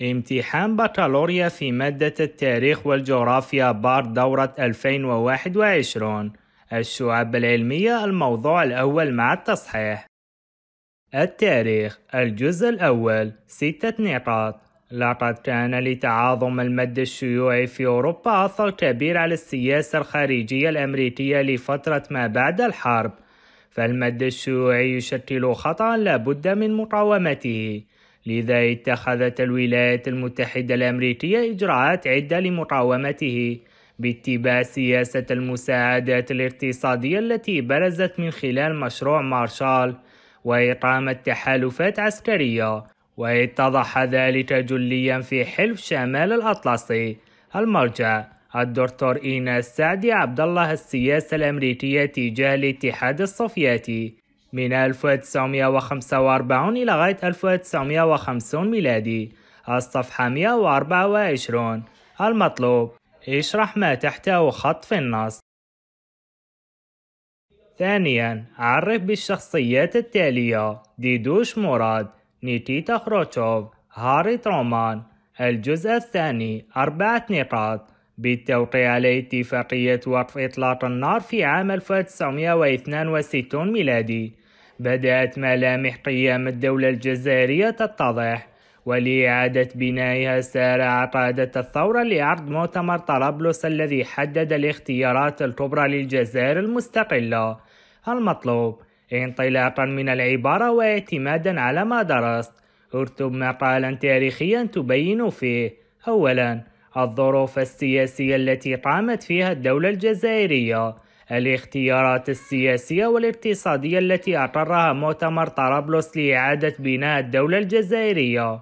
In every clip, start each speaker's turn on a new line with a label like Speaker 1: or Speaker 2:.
Speaker 1: امتحان بكالوريا في مادة التاريخ والجغرافيا بار دورة 2021 الشعب العلمية الموضوع الأول مع التصحيح التاريخ الجزء الأول ستة نقاط لقد كان لتعاظم المد الشيوعي في أوروبا أثر كبير على السياسة الخارجية الأمريكية لفترة ما بعد الحرب فالمد الشيوعي يشكل خطأ لابد من مقاومته لذا اتخذت الولايات المتحدة الأمريكية إجراءات عدة لمقاومته باتباع سياسة المساعدات الاقتصادية التي برزت من خلال مشروع مارشال وإقامة تحالفات عسكرية واتضح ذلك جليا في حلف شمال الأطلسي المرجع الدكتور إيناس سعدي عبد الله السياسة الأمريكية تجاه الاتحاد السوفيتي من 1945 إلى غاية 1950 ميلادي الصفحة 124 المطلوب اشرح ما تحته خط في النص ثانيا عرف بالشخصيات التالية ديدوش مراد نيتيتا خروتشوف هاري ترومان الجزء الثاني أربعة نقاط بالتوقيع على اتفاقية وقف إطلاق النار في عام 1962 ميلادي بدأت ملامح قيام الدولة الجزائرية تتضح ولإعادة بنائها سارع قادة الثورة لعرض مؤتمر طرابلس الذي حدد الاختيارات الكبرى للجزائر المستقلة المطلوب انطلاقا من العبارة واعتمادا على ما درست اكتب مقالا تاريخيا تبين فيه أولا الظروف السياسية التي قامت فيها الدولة الجزائرية الاختيارات السياسية والاقتصادية التي أقرها مؤتمر طرابلس لإعادة بناء الدولة الجزائرية.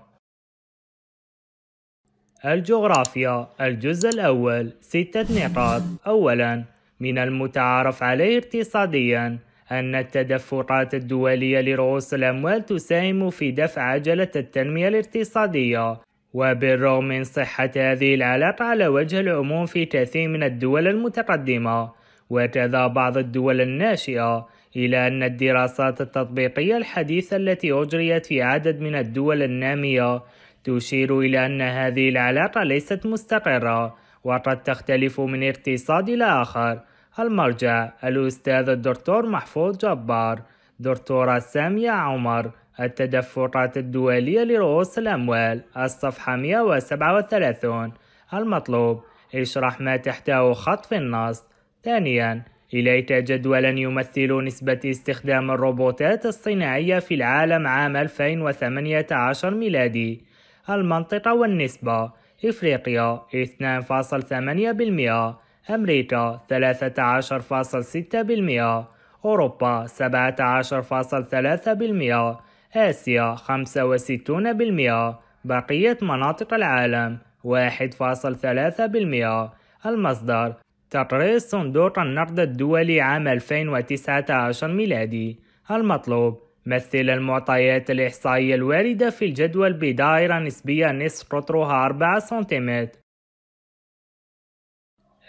Speaker 1: الجغرافيا الجزء الأول ستة نقاط أولاً من المتعارف عليه اقتصادياً أن التدفقات الدولية لرؤوس الأموال تساهم في دفع عجلة التنمية الاقتصادية وبالرغم من صحة هذه العلاقة على وجه العموم في كثير من الدول المتقدمة وتدعى بعض الدول الناشئة إلى أن الدراسات التطبيقية الحديثة التي أجريت في عدد من الدول النامية تشير إلى أن هذه العلاقة ليست مستقرة وقد تختلف من اقتصاد إلى آخر المرجع الأستاذ الدكتور محفوظ جبار دكتورة سامية عمر التدفقات الدولية لرؤوس الأموال الصفحة 137 المطلوب اشرح ما تحته خط في النص ثانيا إليك جدولا يمثل نسبة استخدام الروبوتات الصناعية في العالم عام 2018 ميلادي المنطقة والنسبة إفريقيا 2.8% أمريكا 13.6% أوروبا 17.3% آسيا 65% بقية مناطق العالم 1.3% المصدر تقرير صندوق النقد الدولي عام 2019 ميلادي المطلوب مثل المعطيات الإحصائية الواردة في الجدول بدائرة نسبية نصف قطرها 4 سنتيمتر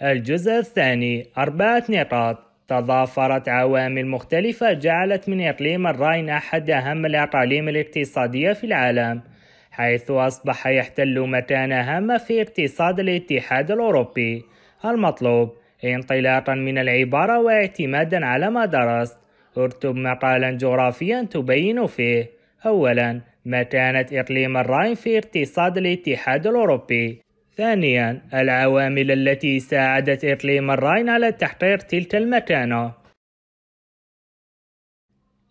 Speaker 1: الجزء الثاني أربعة نقاط تضافرت عوامل مختلفة جعلت من إقليم الراين أحد أهم الأقاليم الاقتصادية في العالم حيث أصبح يحتل مكانة هامة في اقتصاد الاتحاد الأوروبي المطلوب انطلاقا من العبارة واعتمادا على ما درست ارتب مقالا جغرافيا تبين فيه أولا مكانة إقليم الراين في اقتصاد الاتحاد الأوروبي ثانيا العوامل التي ساعدت إقليم الراين على تحقيق تلك المكانة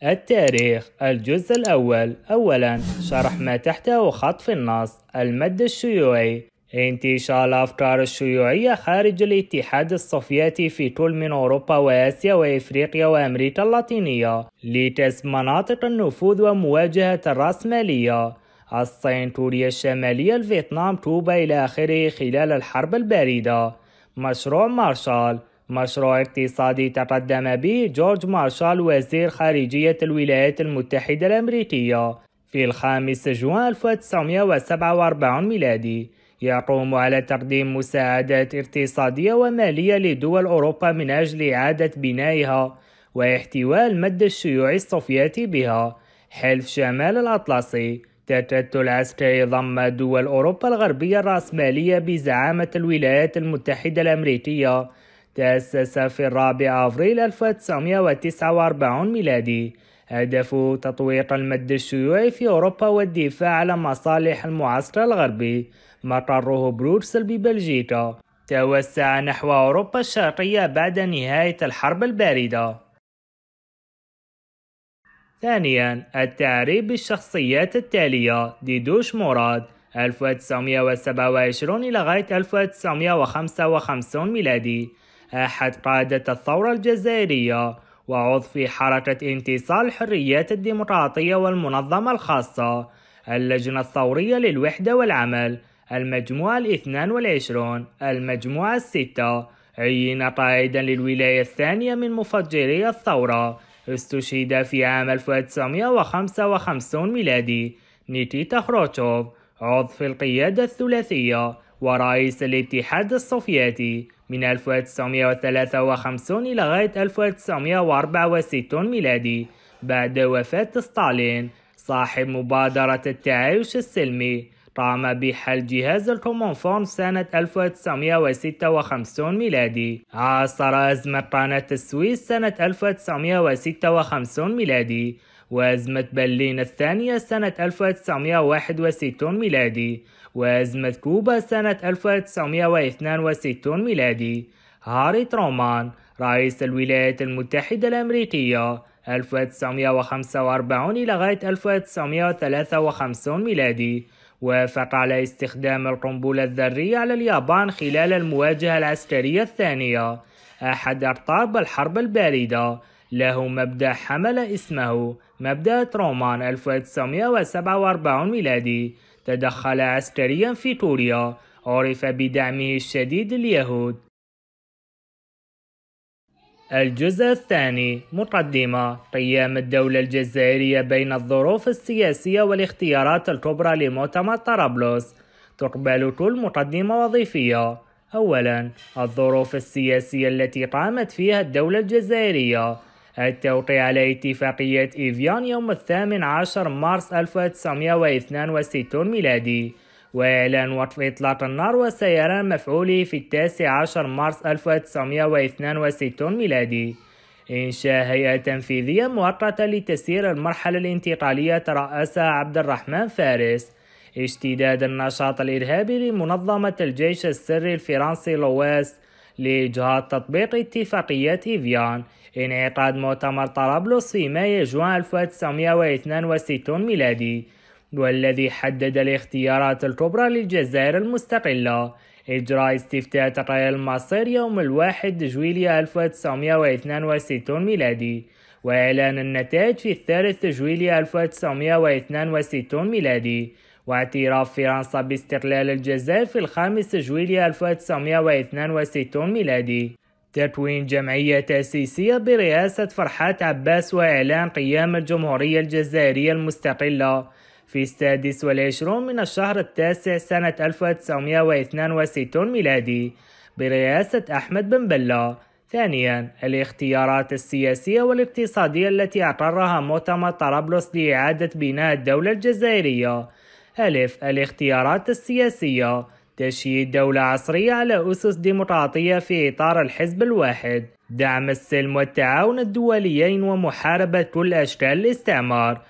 Speaker 1: التاريخ الجزء الأول أولا شرح ما تحته خط في النص المد الشيوعي انتشال أفكار الشيوعية خارج الاتحاد السوفيتي في كل من أوروبا وآسيا وإفريقيا وأمريكا اللاتينية لتسمى مناطق النفوذ ومواجهة الرأسمالية الصين كوريا الشمالية الفيتنام كوبا إلى آخره خلال الحرب الباردة مشروع مارشال مشروع اقتصادي تقدم به جورج مارشال وزير خارجية الولايات المتحدة الأمريكية في الخامس جوان 1947 ميلادي يقوم على تقديم مساعدات اقتصادية ومالية لدول أوروبا من أجل إعادة بنائها واحتواء المد الشيوعي السوفيتي بها حلف شمال الأطلسي التكتل العسكري ضم دول أوروبا الغربية الرأسمالية بزعامة الولايات المتحدة الأمريكية تأسس في الرابع أفريل 1949 ميلادي هدفه تطويق المد الشيوعي في أوروبا والدفاع على مصالح المعسكر الغربي مقره بروكسل ببلجيكا توسع نحو أوروبا الشرقية بعد نهاية الحرب الباردة ثانيا التعريب بالشخصيات التالية ديدوش مراد 1927 إلى غاية 1955 ميلادي أحد قادة الثورة الجزائرية وعضو في حركة انتصار الحريات الديمقراطية والمنظمة الخاصة اللجنة الثورية للوحدة والعمل المجموعة الاثنان والعشرون المجموعة الستة عين قائدا للولاية الثانية من مفجري الثورة استشهد في عام 1955 ميلادي نيكيتا خروتشوف عضو في القيادة الثلاثية ورئيس الاتحاد السوفيتي من 1953 إلى غاية 1964 ميلادي بعد وفاة ستالين صاحب مبادرة التعايش السلمي قام بحل جهاز الكومونفورم سنة 1956 ميلادي عاصر أزمة قناة السويس سنة 1956 ميلادي وأزمة برلين الثانية سنة 1961 ميلادي وأزمة كوبا سنة 1962 ميلادي هاري ترومان رئيس الولايات المتحدة الأمريكية 1945 غاية 1953 ميلادي وافق على استخدام القنبلة الذرية على اليابان خلال المواجهة العسكرية الثانية أحد أرطاب الحرب الباردة له مبدأ حمل اسمه مبدأ ترومان 1947 ميلادي تدخل عسكريا في كوريا عرف بدعمه الشديد لليهود الجزء الثاني مقدمة قيام الدولة الجزائرية بين الظروف السياسية والاختيارات الكبرى لمؤتمر طرابلس تقبل كل مقدمة وظيفية أولا الظروف السياسية التي قامت فيها الدولة الجزائرية التوقيع على اتفاقية إيفيان يوم الثامن عشر مارس 1962 ميلادي وإعلان وقف إطلاق النار والسيران مفعوله في التاسع عشر مارس 1962 ميلادي إنشاء هيئة تنفيذية مؤقتة لتسيير المرحلة الانتقالية ترأسها عبد الرحمن فارس اشتداد النشاط الإرهابي لمنظمة الجيش السري الفرنسي لواس لإجهاض تطبيق اتفاقيات إيفيان انعقاد مؤتمر طرابلس في مايو جوان 1962 ميلادي والذي حدد الاختيارات الكبرى للجزائر المستقلة إجراء استفتاء تقرير المصير يوم الواحد جويلية 1962 ميلادي وإعلان النتائج في الثالث جويلية 1962 ميلادي واعتراف فرنسا باستقلال الجزائر في الخامس جويلية 1962 ميلادي تكوين جمعية تأسيسية برئاسة فرحات عباس وإعلان قيام الجمهورية الجزائرية المستقلة في السادس والعشرون من الشهر التاسع سنة 1962 ميلادي برئاسة أحمد بن بلة ثانيا الاختيارات السياسية والاقتصادية التي أقرها مؤتمر طرابلس لإعادة بناء الدولة الجزائرية ألف الاختيارات السياسية تشييد دولة عصرية على أسس ديمقراطية في إطار الحزب الواحد دعم السلم والتعاون الدوليين ومحاربة كل أشكال الاستعمار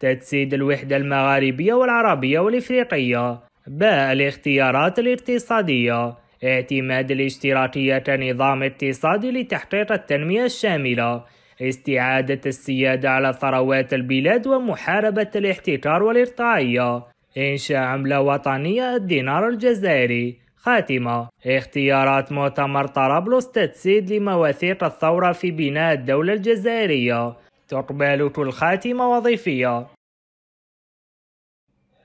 Speaker 1: تجسيد الوحدة المغاربية والعربية والإفريقية باء الاختيارات الاقتصادية اعتماد الاشتراكية كنظام اقتصادي لتحقيق التنمية الشاملة استعادة السيادة على ثروات البلاد ومحاربة الاحتكار والإرقاعية إنشاء عملة وطنية الدينار الجزائري خاتمة اختيارات مؤتمر طرابلس تجسيد لمواثيق الثورة في بناء الدولة الجزائرية تقبل كل خاتمة وظيفية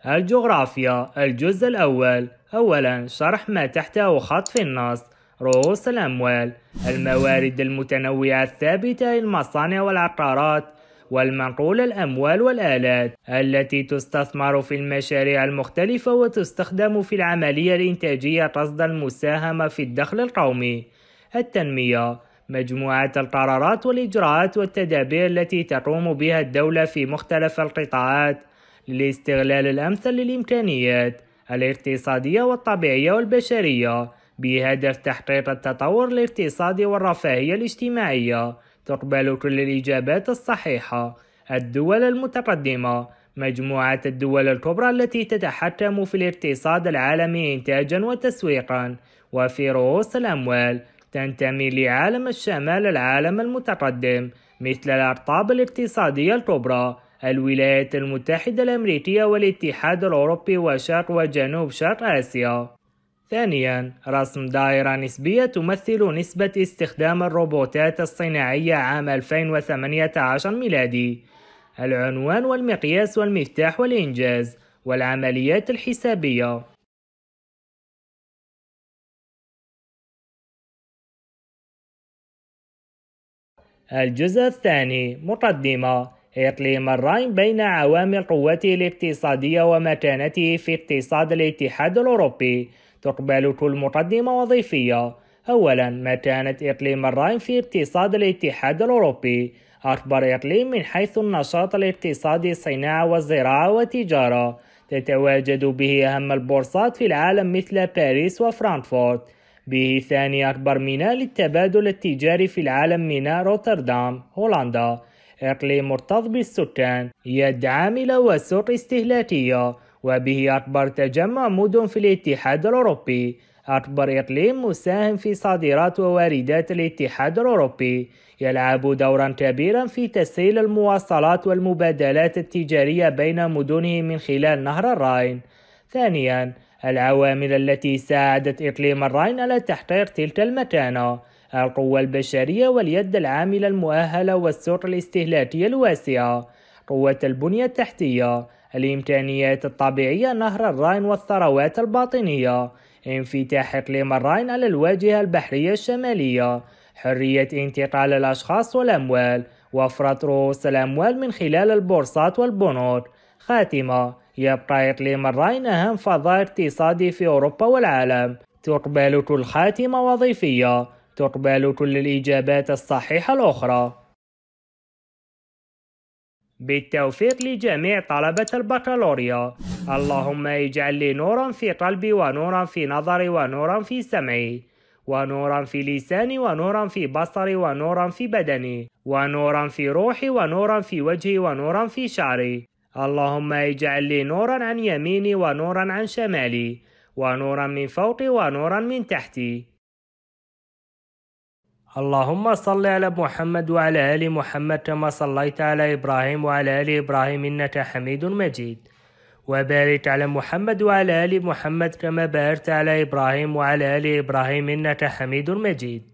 Speaker 1: الجغرافيا الجزء الأول أولا شرح ما تحته خط في النص رؤوس الأموال الموارد المتنوعة الثابتة للمصانع والعقارات والمنقول الأموال والآلات التي تستثمر في المشاريع المختلفة وتستخدم في العملية الإنتاجية قصد المساهمة في الدخل القومي التنمية مجموعة القرارات والإجراءات والتدابير التي تقوم بها الدولة في مختلف القطاعات للاستغلال الأمثل للإمكانيات الاقتصادية والطبيعية والبشرية بهدف تحقيق التطور الاقتصادي والرفاهية الاجتماعية تقبل كل الإجابات الصحيحة الدول المتقدمة مجموعة الدول الكبرى التي تتحكم في الاقتصاد العالمي إنتاجا وتسويقا وفي رؤوس الأموال تنتمي لعالم الشمال العالم المتقدم مثل الأرطاب الاقتصادية الكبرى الولايات المتحدة الأمريكية والاتحاد الأوروبي وشرق وجنوب شرق آسيا ثانيا رسم دائرة نسبية تمثل نسبة استخدام الروبوتات الصناعية عام 2018 ميلادي العنوان والمقياس والمفتاح والإنجاز والعمليات الحسابية الجزء الثاني مقدمة إقليم الراين بين عوامل قوته الاقتصادية ومكانته في اقتصاد الاتحاد الأوروبي تقبل كل مقدمة وظيفية أولا مكانة إقليم الراين في اقتصاد الاتحاد الأوروبي أكبر إقليم من حيث النشاط الاقتصادي صناعة والزراعة والتجارة تتواجد به أهم البورصات في العالم مثل باريس وفرانكفورت به ثاني أكبر ميناء للتبادل التجاري في العالم ميناء روتردام هولندا إقليم مرتض بالسكان يد عاملة وسوق استهلاكية وبه أكبر تجمع مدن في الاتحاد الأوروبي أكبر إقليم مساهم في صادرات وواردات الاتحاد الأوروبي يلعب دورا كبيرا في تسهيل المواصلات والمبادلات التجارية بين مدنه من خلال نهر الراين ثانيا العوامل التي ساعدت إقليم الراين على تحقيق تلك المكانة القوة البشرية واليد العاملة المؤهلة والسوق الاستهلاكية الواسعة قوة البنية التحتية الإمكانيات الطبيعية نهر الراين والثروات الباطنية انفتاح إقليم الراين على الواجهة البحرية الشمالية حرية انتقال الأشخاص والأموال وفرة رؤوس الأموال من خلال البورصات والبنوك خاتمة يبقى إقليم الراين أهم فضاء اقتصادي في أوروبا والعالم تقبل كل خاتمة وظيفية تقبل كل الإجابات الصحيحة الأخرى بالتوفيق لجميع طلبة البكالوريا اللهم اجعل لي نورا في قلبي ونورا في نظري ونورا في سمعي ونورا في لساني ونورا في بصري ونورا في بدني ونورا في روحي ونورا في وجهي ونورا في شعري اللهم اجعل لي نورا عن يميني ونورا عن شمالي ونورا من فوقي ونورا من تحتي اللهم صل على محمد وعلى آل محمد كما صليت على إبراهيم وعلى آل إبراهيم إنك حميد مجيد وبارك على محمد وعلى آل محمد كما باركت على إبراهيم وعلى آل إبراهيم إنك حميد مجيد